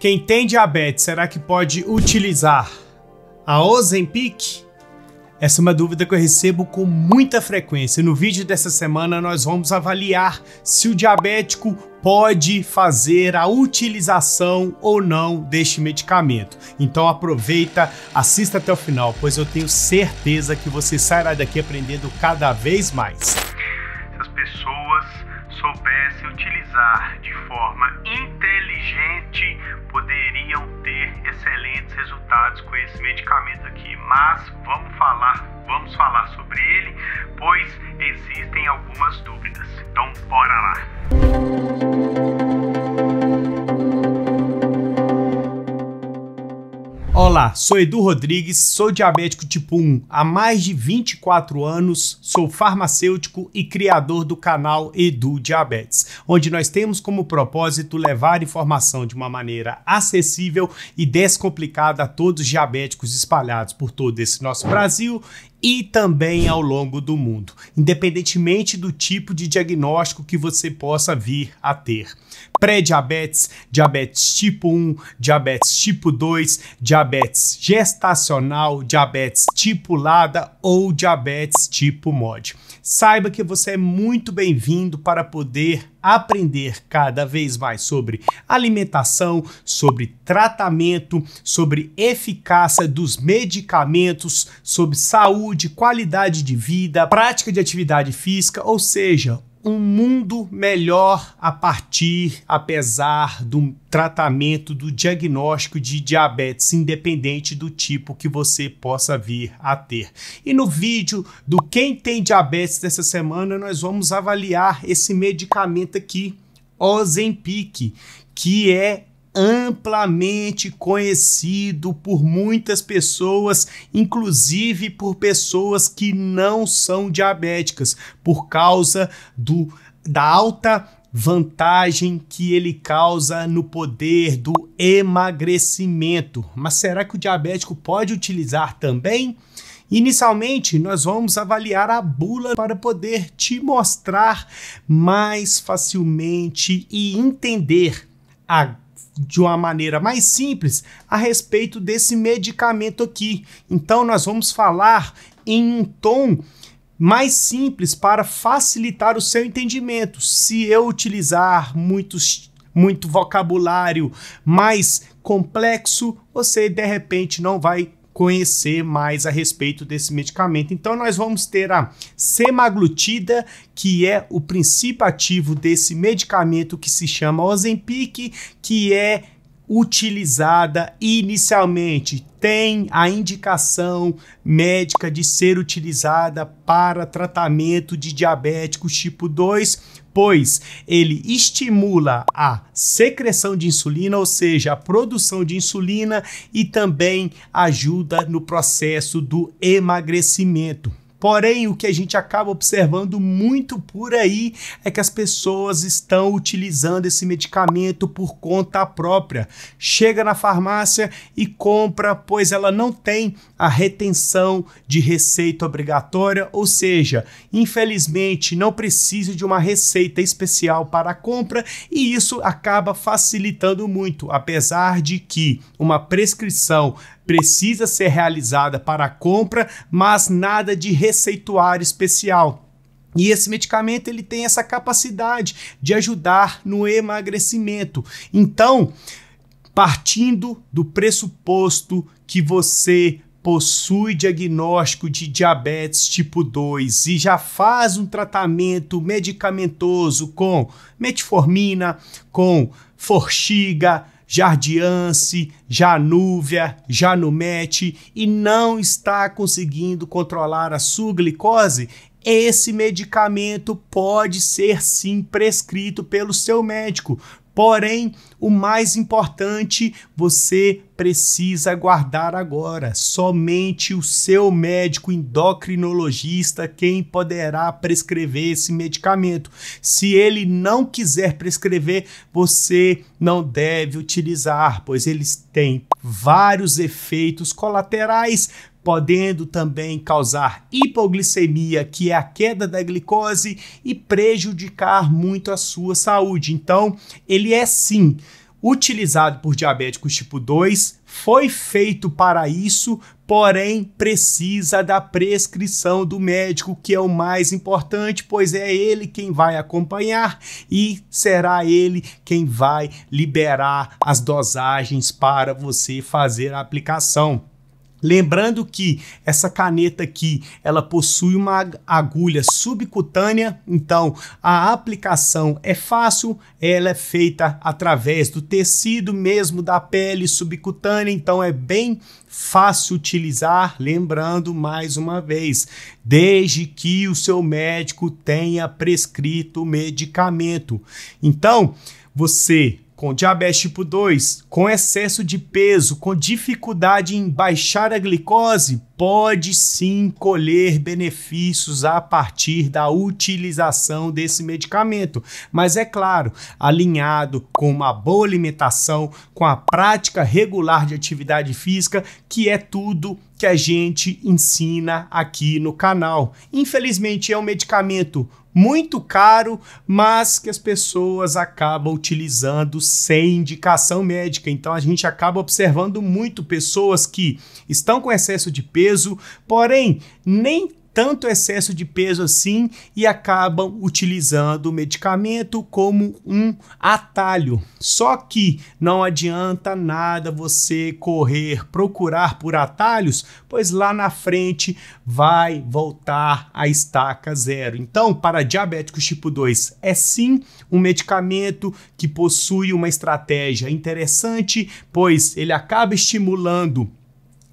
Quem tem diabetes, será que pode utilizar a Ozempic? Essa é uma dúvida que eu recebo com muita frequência. No vídeo dessa semana, nós vamos avaliar se o diabético pode fazer a utilização ou não deste medicamento. Então aproveita, assista até o final, pois eu tenho certeza que você sairá daqui aprendendo cada vez mais. Se as pessoas souberem se utilizar de forma inteligente, poderiam ter excelentes resultados com esse medicamento aqui. Mas vamos falar, vamos falar sobre ele, pois existem algumas dúvidas. Então, bora lá. Música Olá, sou Edu Rodrigues, sou diabético tipo 1 há mais de 24 anos, sou farmacêutico e criador do canal Edu Diabetes, onde nós temos como propósito levar informação de uma maneira acessível e descomplicada a todos os diabéticos espalhados por todo esse nosso Brasil e também ao longo do mundo, independentemente do tipo de diagnóstico que você possa vir a ter. Pré-diabetes, diabetes tipo 1, diabetes tipo 2, diabetes gestacional, diabetes tipulada ou diabetes tipo MOD. Saiba que você é muito bem-vindo para poder aprender cada vez mais sobre alimentação, sobre tratamento, sobre eficácia dos medicamentos, sobre saúde, qualidade de vida, prática de atividade física, ou seja, um mundo melhor a partir, apesar do tratamento do diagnóstico de diabetes, independente do tipo que você possa vir a ter. E no vídeo do Quem Tem Diabetes dessa semana, nós vamos avaliar esse medicamento aqui, Ozempic, que é amplamente conhecido por muitas pessoas, inclusive por pessoas que não são diabéticas, por causa do, da alta vantagem que ele causa no poder do emagrecimento. Mas será que o diabético pode utilizar também? Inicialmente, nós vamos avaliar a bula para poder te mostrar mais facilmente e entender a de uma maneira mais simples a respeito desse medicamento aqui. Então nós vamos falar em um tom mais simples para facilitar o seu entendimento. Se eu utilizar muitos muito vocabulário mais complexo, você de repente não vai conhecer mais a respeito desse medicamento. Então, nós vamos ter a semaglutida, que é o princípio ativo desse medicamento que se chama Ozempic, que é utilizada inicialmente, tem a indicação médica de ser utilizada para tratamento de diabéticos tipo 2 pois ele estimula a secreção de insulina, ou seja, a produção de insulina e também ajuda no processo do emagrecimento. Porém, o que a gente acaba observando muito por aí é que as pessoas estão utilizando esse medicamento por conta própria. Chega na farmácia e compra, pois ela não tem a retenção de receita obrigatória, ou seja, infelizmente não precisa de uma receita especial para a compra e isso acaba facilitando muito, apesar de que uma prescrição precisa ser realizada para a compra, mas nada de receituário especial. E esse medicamento ele tem essa capacidade de ajudar no emagrecimento. Então, partindo do pressuposto que você possui diagnóstico de diabetes tipo 2 e já faz um tratamento medicamentoso com metformina, com forxiga, Jardiance, Janúvia, Janumete e não está conseguindo controlar a sua glicose, esse medicamento pode ser sim prescrito pelo seu médico, Porém, o mais importante você precisa guardar agora. Somente o seu médico endocrinologista quem poderá prescrever esse medicamento. Se ele não quiser prescrever, você não deve utilizar, pois eles têm vários efeitos colaterais podendo também causar hipoglicemia, que é a queda da glicose, e prejudicar muito a sua saúde. Então, ele é sim utilizado por diabéticos tipo 2, foi feito para isso, porém precisa da prescrição do médico, que é o mais importante, pois é ele quem vai acompanhar e será ele quem vai liberar as dosagens para você fazer a aplicação. Lembrando que essa caneta aqui, ela possui uma agulha subcutânea, então a aplicação é fácil, ela é feita através do tecido mesmo da pele subcutânea, então é bem fácil utilizar, lembrando mais uma vez, desde que o seu médico tenha prescrito o medicamento. Então, você com diabetes é tipo 2, com excesso de peso, com dificuldade em baixar a glicose, pode sim colher benefícios a partir da utilização desse medicamento, mas é claro, alinhado com uma boa alimentação, com a prática regular de atividade física, que é tudo que a gente ensina aqui no canal. Infelizmente, é um medicamento muito caro, mas que as pessoas acabam utilizando sem indicação médica. Então a gente acaba observando muito pessoas que estão com excesso de peso, porém nem tanto excesso de peso assim e acabam utilizando o medicamento como um atalho. Só que não adianta nada você correr, procurar por atalhos, pois lá na frente vai voltar a estaca zero. Então, para diabéticos tipo 2, é sim um medicamento que possui uma estratégia interessante, pois ele acaba estimulando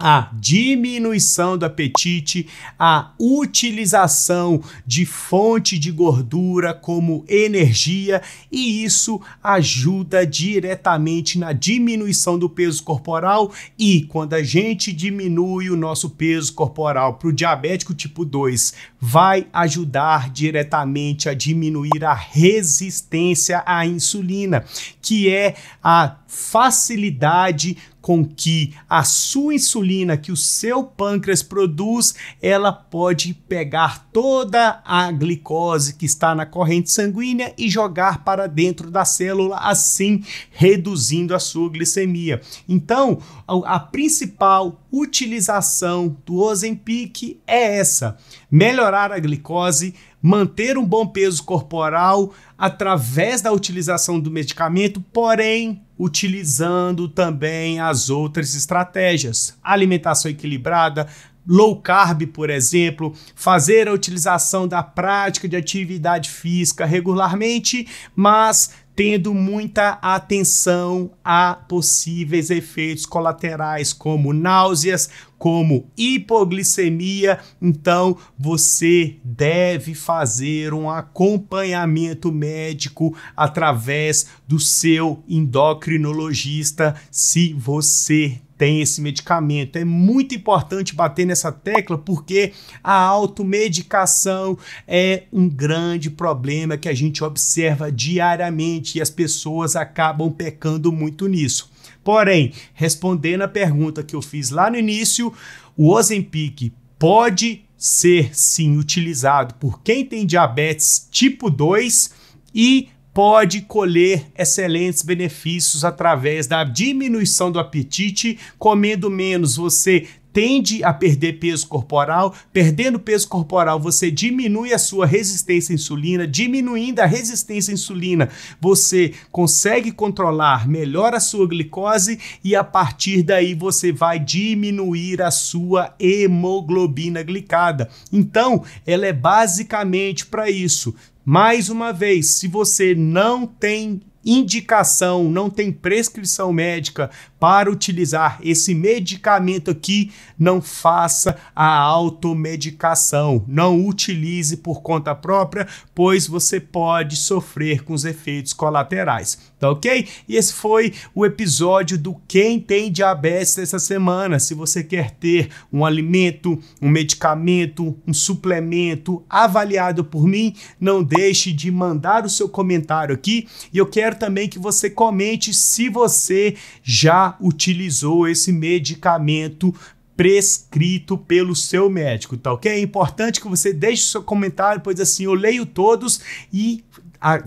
a diminuição do apetite, a utilização de fonte de gordura como energia, e isso ajuda diretamente na diminuição do peso corporal. E quando a gente diminui o nosso peso corporal para o diabético tipo 2, vai ajudar diretamente a diminuir a resistência à insulina, que é a facilidade com que a sua insulina que o seu pâncreas produz, ela pode pegar toda a glicose que está na corrente sanguínea e jogar para dentro da célula, assim reduzindo a sua glicemia. Então, a, a principal utilização do Ozempic é essa: melhorar a glicose, manter um bom peso corporal através da utilização do medicamento, porém utilizando também as outras estratégias. Alimentação equilibrada, low carb, por exemplo, fazer a utilização da prática de atividade física regularmente, mas tendo muita atenção a possíveis efeitos colaterais, como náuseas, como hipoglicemia. Então, você deve fazer um acompanhamento médico através do seu endocrinologista se você tem esse medicamento. É muito importante bater nessa tecla porque a automedicação é um grande problema que a gente observa diariamente e as pessoas acabam pecando muito nisso. Porém, respondendo a pergunta que eu fiz lá no início, o Ozempic pode ser sim utilizado por quem tem diabetes tipo 2 e pode colher excelentes benefícios através da diminuição do apetite. Comendo menos, você tende a perder peso corporal. Perdendo peso corporal, você diminui a sua resistência à insulina. Diminuindo a resistência à insulina, você consegue controlar melhor a sua glicose e a partir daí você vai diminuir a sua hemoglobina glicada. Então, ela é basicamente para isso. Mais uma vez, se você não tem indicação, não tem prescrição médica para utilizar esse medicamento aqui, não faça a automedicação. Não utilize por conta própria, pois você pode sofrer com os efeitos colaterais. Tá ok? E esse foi o episódio do Quem Tem Diabetes dessa semana. Se você quer ter um alimento, um medicamento, um suplemento avaliado por mim, não deixe de mandar o seu comentário aqui. E eu quero também que você comente se você já utilizou esse medicamento prescrito pelo seu médico, tá ok? É importante que você deixe seu comentário, pois assim eu leio todos e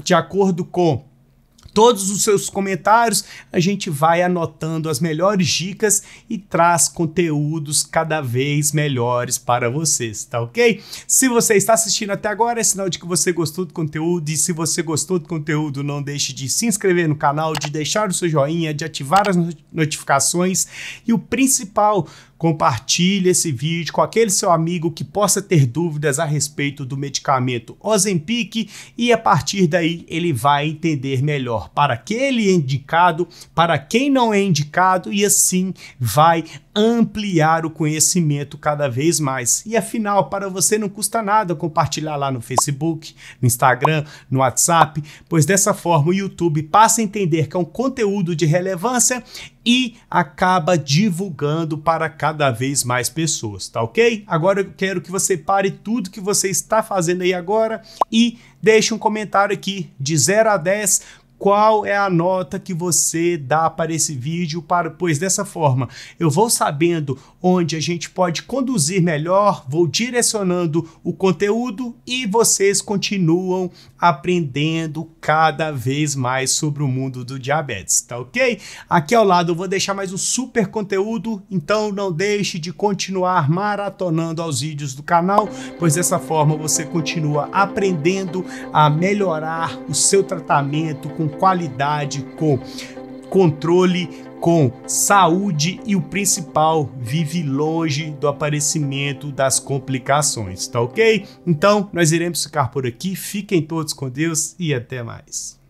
de acordo com todos os seus comentários, a gente vai anotando as melhores dicas e traz conteúdos cada vez melhores para vocês, tá ok? Se você está assistindo até agora, é sinal de que você gostou do conteúdo e se você gostou do conteúdo, não deixe de se inscrever no canal, de deixar o seu joinha, de ativar as notificações e o principal, Compartilhe esse vídeo com aquele seu amigo que possa ter dúvidas a respeito do medicamento Ozempic e a partir daí ele vai entender melhor para que ele é indicado, para quem não é indicado e assim vai ampliar o conhecimento cada vez mais. E afinal, para você não custa nada compartilhar lá no Facebook, no Instagram, no WhatsApp, pois dessa forma o YouTube passa a entender que é um conteúdo de relevância e acaba divulgando para cada vez mais pessoas, tá ok? Agora eu quero que você pare tudo que você está fazendo aí agora e deixe um comentário aqui de 0 a 10 qual é a nota que você dá para esse vídeo, para, pois dessa forma eu vou sabendo onde a gente pode conduzir melhor, vou direcionando o conteúdo e vocês continuam aprendendo cada vez mais sobre o mundo do diabetes, tá ok? Aqui ao lado eu vou deixar mais um super conteúdo, então não deixe de continuar maratonando aos vídeos do canal, pois dessa forma você continua aprendendo a melhorar o seu tratamento com qualidade, com controle, com saúde e o principal, vive longe do aparecimento das complicações, tá ok? Então, nós iremos ficar por aqui. Fiquem todos com Deus e até mais.